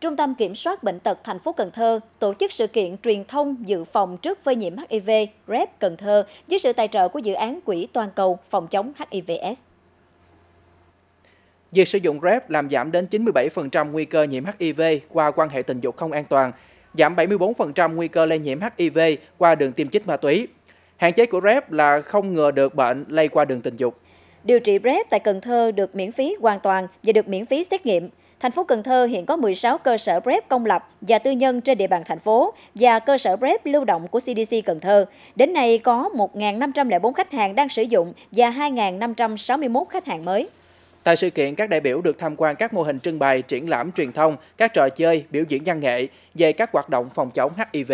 Trung tâm Kiểm soát Bệnh tật thành phố Cần Thơ tổ chức sự kiện truyền thông dự phòng trước phơi nhiễm HIV REP Cần Thơ dưới sự tài trợ của dự án Quỹ Toàn cầu phòng chống HIVS. Việc sử dụng REP làm giảm đến 97% nguy cơ nhiễm HIV qua quan hệ tình dục không an toàn, giảm 74% nguy cơ lây nhiễm HIV qua đường tiêm chích ma túy. Hạn chế của REP là không ngừa được bệnh lây qua đường tình dục. Điều trị PrEP tại Cần Thơ được miễn phí hoàn toàn và được miễn phí xét nghiệm. Thành phố Cần Thơ hiện có 16 cơ sở PrEP công lập và tư nhân trên địa bàn thành phố và cơ sở PrEP lưu động của CDC Cần Thơ. Đến nay có 1.504 khách hàng đang sử dụng và 2.561 khách hàng mới. Tại sự kiện, các đại biểu được tham quan các mô hình trưng bày, triển lãm truyền thông, các trò chơi, biểu diễn văn nghệ về các hoạt động phòng chống HIV.